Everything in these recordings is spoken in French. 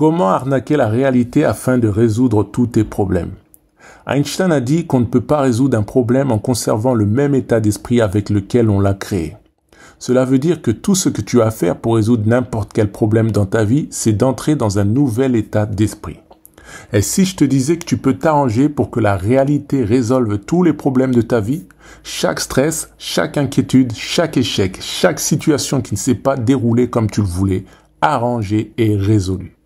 Comment arnaquer la réalité afin de résoudre tous tes problèmes Einstein a dit qu'on ne peut pas résoudre un problème en conservant le même état d'esprit avec lequel on l'a créé. Cela veut dire que tout ce que tu as à faire pour résoudre n'importe quel problème dans ta vie, c'est d'entrer dans un nouvel état d'esprit. Et si je te disais que tu peux t'arranger pour que la réalité résolve tous les problèmes de ta vie, chaque stress, chaque inquiétude, chaque échec, chaque situation qui ne s'est pas déroulée comme tu le voulais, arrangée et résolue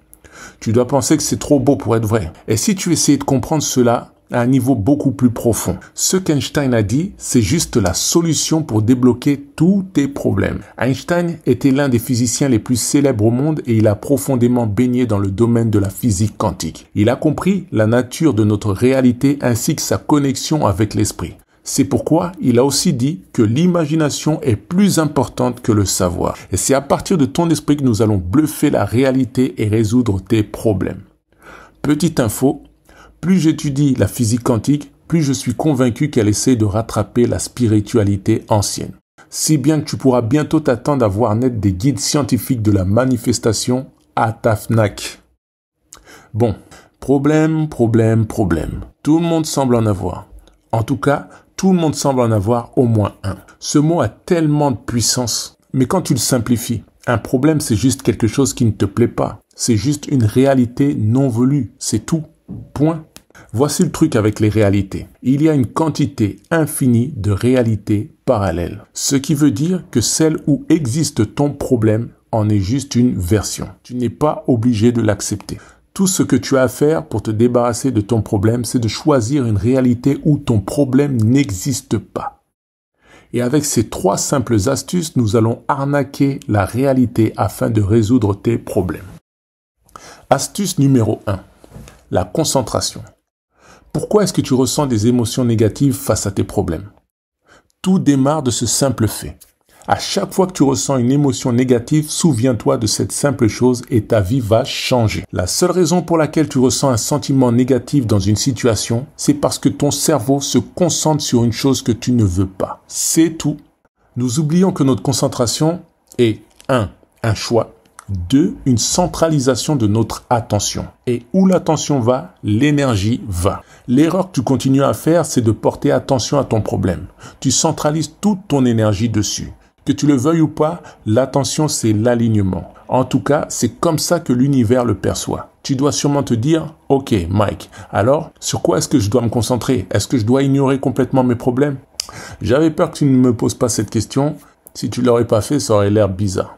tu dois penser que c'est trop beau pour être vrai. Et si tu essayais de comprendre cela, à un niveau beaucoup plus profond. Ce qu'Einstein a dit, c'est juste la solution pour débloquer tous tes problèmes. Einstein était l'un des physiciens les plus célèbres au monde et il a profondément baigné dans le domaine de la physique quantique. Il a compris la nature de notre réalité ainsi que sa connexion avec l'esprit. C'est pourquoi il a aussi dit que l'imagination est plus importante que le savoir. Et c'est à partir de ton esprit que nous allons bluffer la réalité et résoudre tes problèmes. Petite info, plus j'étudie la physique quantique, plus je suis convaincu qu'elle essaie de rattraper la spiritualité ancienne. Si bien que tu pourras bientôt t'attendre à voir naître des guides scientifiques de la manifestation à ta Bon, problème, problème, problème. Tout le monde semble en avoir. En tout cas, tout le monde semble en avoir au moins un. Ce mot a tellement de puissance. Mais quand tu le simplifies, un problème c'est juste quelque chose qui ne te plaît pas. C'est juste une réalité non voulue. C'est tout. Point. Voici le truc avec les réalités. Il y a une quantité infinie de réalités parallèles. Ce qui veut dire que celle où existe ton problème en est juste une version. Tu n'es pas obligé de l'accepter. Tout ce que tu as à faire pour te débarrasser de ton problème, c'est de choisir une réalité où ton problème n'existe pas. Et avec ces trois simples astuces, nous allons arnaquer la réalité afin de résoudre tes problèmes. Astuce numéro 1. La concentration. Pourquoi est-ce que tu ressens des émotions négatives face à tes problèmes Tout démarre de ce simple fait. À chaque fois que tu ressens une émotion négative, souviens-toi de cette simple chose et ta vie va changer. La seule raison pour laquelle tu ressens un sentiment négatif dans une situation, c'est parce que ton cerveau se concentre sur une chose que tu ne veux pas. C'est tout. Nous oublions que notre concentration est 1. Un choix. 2. Une centralisation de notre attention. Et où l'attention va, l'énergie va. L'erreur que tu continues à faire, c'est de porter attention à ton problème. Tu centralises toute ton énergie dessus. Que tu le veuilles ou pas, l'attention, c'est l'alignement. En tout cas, c'est comme ça que l'univers le perçoit. Tu dois sûrement te dire, OK, Mike, alors, sur quoi est-ce que je dois me concentrer Est-ce que je dois ignorer complètement mes problèmes J'avais peur que tu ne me poses pas cette question. Si tu ne l'aurais pas fait, ça aurait l'air bizarre.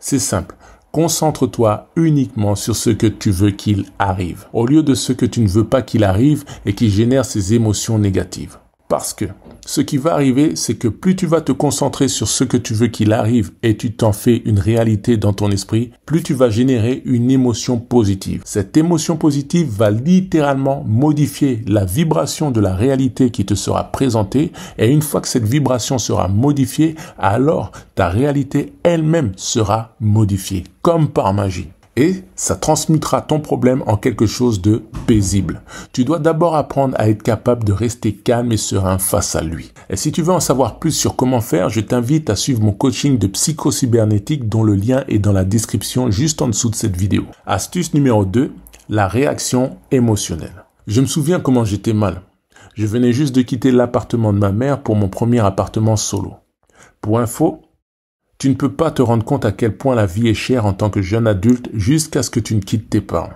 C'est simple. Concentre-toi uniquement sur ce que tu veux qu'il arrive, au lieu de ce que tu ne veux pas qu'il arrive et qui génère ces émotions négatives. Parce que ce qui va arriver, c'est que plus tu vas te concentrer sur ce que tu veux qu'il arrive et tu t'en fais une réalité dans ton esprit, plus tu vas générer une émotion positive. Cette émotion positive va littéralement modifier la vibration de la réalité qui te sera présentée et une fois que cette vibration sera modifiée, alors ta réalité elle-même sera modifiée, comme par magie et ça transmutera ton problème en quelque chose de paisible. Tu dois d'abord apprendre à être capable de rester calme et serein face à lui. Et si tu veux en savoir plus sur comment faire, je t'invite à suivre mon coaching de cybernétique dont le lien est dans la description juste en dessous de cette vidéo. Astuce numéro 2, la réaction émotionnelle. Je me souviens comment j'étais mal. Je venais juste de quitter l'appartement de ma mère pour mon premier appartement solo. Pour info, tu ne peux pas te rendre compte à quel point la vie est chère en tant que jeune adulte jusqu'à ce que tu ne quittes tes parents.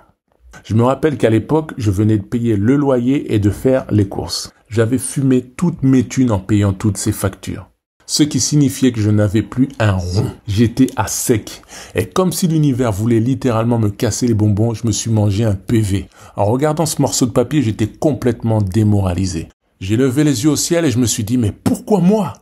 Je me rappelle qu'à l'époque, je venais de payer le loyer et de faire les courses. J'avais fumé toutes mes thunes en payant toutes ces factures. Ce qui signifiait que je n'avais plus un rond. J'étais à sec. Et comme si l'univers voulait littéralement me casser les bonbons, je me suis mangé un PV. En regardant ce morceau de papier, j'étais complètement démoralisé. J'ai levé les yeux au ciel et je me suis dit, mais pourquoi moi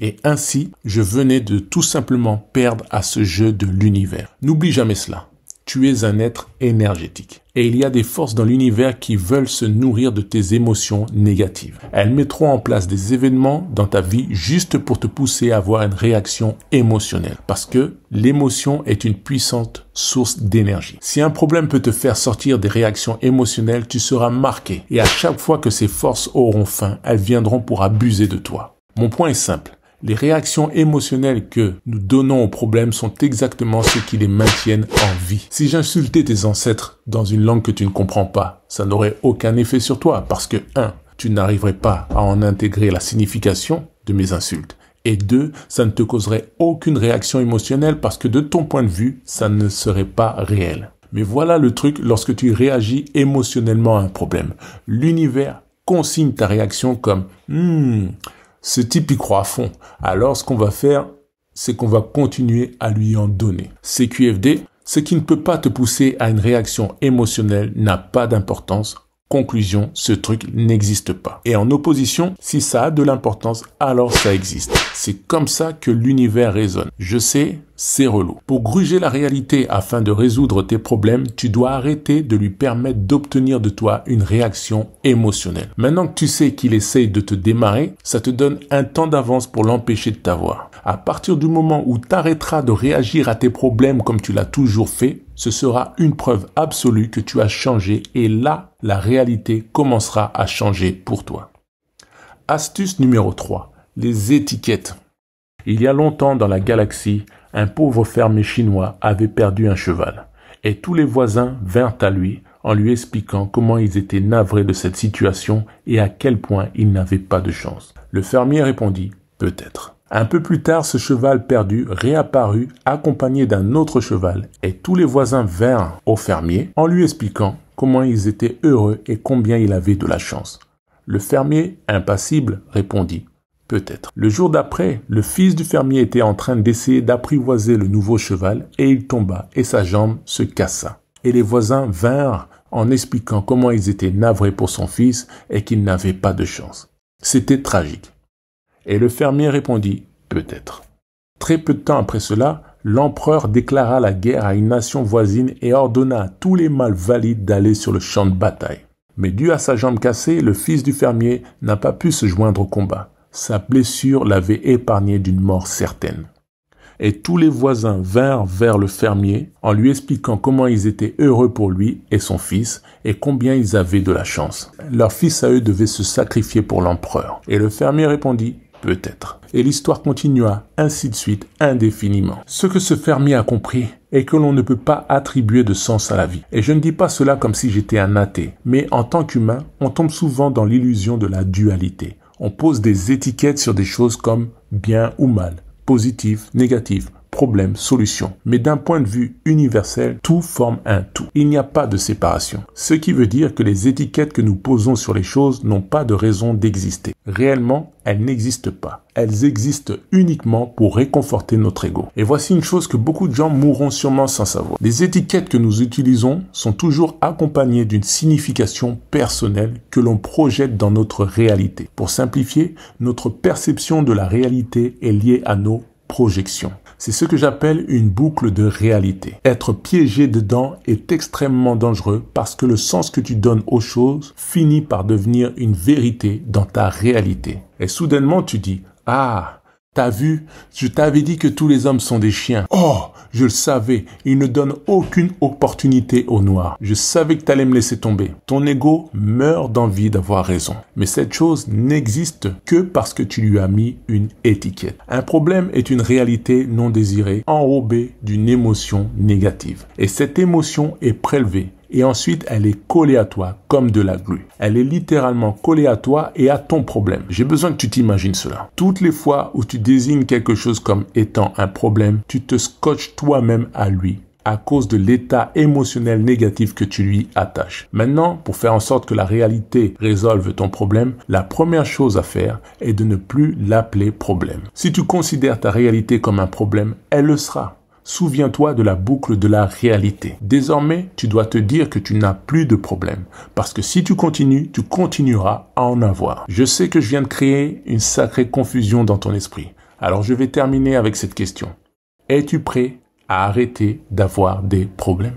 et ainsi, je venais de tout simplement perdre à ce jeu de l'univers. N'oublie jamais cela. Tu es un être énergétique. Et il y a des forces dans l'univers qui veulent se nourrir de tes émotions négatives. Elles mettront en place des événements dans ta vie juste pour te pousser à avoir une réaction émotionnelle. Parce que l'émotion est une puissante source d'énergie. Si un problème peut te faire sortir des réactions émotionnelles, tu seras marqué. Et à chaque fois que ces forces auront faim, elles viendront pour abuser de toi. Mon point est simple. Les réactions émotionnelles que nous donnons aux problèmes sont exactement ce qui les maintiennent en vie. Si j'insultais tes ancêtres dans une langue que tu ne comprends pas, ça n'aurait aucun effet sur toi parce que 1. Tu n'arriverais pas à en intégrer la signification de mes insultes. Et 2. ça ne te causerait aucune réaction émotionnelle parce que de ton point de vue, ça ne serait pas réel. Mais voilà le truc lorsque tu réagis émotionnellement à un problème. L'univers consigne ta réaction comme hmm, ce type y croit à fond. Alors ce qu'on va faire, c'est qu'on va continuer à lui en donner. CQFD, ce qui ne peut pas te pousser à une réaction émotionnelle n'a pas d'importance Conclusion, ce truc n'existe pas. Et en opposition, si ça a de l'importance, alors ça existe. C'est comme ça que l'univers résonne. Je sais, c'est relou. Pour gruger la réalité afin de résoudre tes problèmes, tu dois arrêter de lui permettre d'obtenir de toi une réaction émotionnelle. Maintenant que tu sais qu'il essaye de te démarrer, ça te donne un temps d'avance pour l'empêcher de t'avoir. À partir du moment où tu arrêteras de réagir à tes problèmes comme tu l'as toujours fait, ce sera une preuve absolue que tu as changé et là, la réalité commencera à changer pour toi. Astuce numéro 3. Les étiquettes. Il y a longtemps dans la galaxie, un pauvre fermier chinois avait perdu un cheval, et tous les voisins vinrent à lui en lui expliquant comment ils étaient navrés de cette situation et à quel point ils n'avaient pas de chance. Le fermier répondit Peut-être. Un peu plus tard, ce cheval perdu réapparut accompagné d'un autre cheval et tous les voisins vinrent au fermier en lui expliquant comment ils étaient heureux et combien il avait de la chance. Le fermier, impassible, répondit Peut-être. Le jour d'après, le fils du fermier était en train d'essayer d'apprivoiser le nouveau cheval et il tomba et sa jambe se cassa. Et les voisins vinrent en expliquant comment ils étaient navrés pour son fils et qu'il n'avait pas de chance. C'était tragique. Et le fermier répondit Peut-être. Très peu de temps après cela, l'empereur déclara la guerre à une nation voisine et ordonna à tous les mâles valides d'aller sur le champ de bataille. Mais dû à sa jambe cassée, le fils du fermier n'a pas pu se joindre au combat. Sa blessure l'avait épargné d'une mort certaine. Et tous les voisins vinrent vers le fermier en lui expliquant comment ils étaient heureux pour lui et son fils et combien ils avaient de la chance. Leur fils à eux devait se sacrifier pour l'empereur. Et le fermier répondit peut-être. Et l'histoire continua, ainsi de suite, indéfiniment. Ce que ce fermier a compris est que l'on ne peut pas attribuer de sens à la vie. Et je ne dis pas cela comme si j'étais un athée, mais en tant qu'humain, on tombe souvent dans l'illusion de la dualité. On pose des étiquettes sur des choses comme bien ou mal, positif, négatif, problème, solution. Mais d'un point de vue universel, tout forme un tout. Il n'y a pas de séparation. Ce qui veut dire que les étiquettes que nous posons sur les choses n'ont pas de raison d'exister. Réellement, elles n'existent pas. Elles existent uniquement pour réconforter notre ego. Et voici une chose que beaucoup de gens mourront sûrement sans savoir. Les étiquettes que nous utilisons sont toujours accompagnées d'une signification personnelle que l'on projette dans notre réalité. Pour simplifier, notre perception de la réalité est liée à nos projections. C'est ce que j'appelle une boucle de réalité. Être piégé dedans est extrêmement dangereux parce que le sens que tu donnes aux choses finit par devenir une vérité dans ta réalité. Et soudainement tu dis, ah, T'as vu, je t'avais dit que tous les hommes sont des chiens. Oh, je le savais, ils ne donnent aucune opportunité aux noirs. Je savais que t'allais me laisser tomber. Ton ego meurt d'envie d'avoir raison. Mais cette chose n'existe que parce que tu lui as mis une étiquette. Un problème est une réalité non désirée, enrobée d'une émotion négative. Et cette émotion est prélevée et ensuite elle est collée à toi comme de la glu. Elle est littéralement collée à toi et à ton problème. J'ai besoin que tu t'imagines cela. Toutes les fois où tu désignes quelque chose comme étant un problème, tu te scotches toi-même à lui à cause de l'état émotionnel négatif que tu lui attaches. Maintenant, pour faire en sorte que la réalité résolve ton problème, la première chose à faire est de ne plus l'appeler problème. Si tu considères ta réalité comme un problème, elle le sera. Souviens-toi de la boucle de la réalité. Désormais, tu dois te dire que tu n'as plus de problème, parce que si tu continues, tu continueras à en avoir. Je sais que je viens de créer une sacrée confusion dans ton esprit, alors je vais terminer avec cette question. Es-tu prêt à arrêter d'avoir des problèmes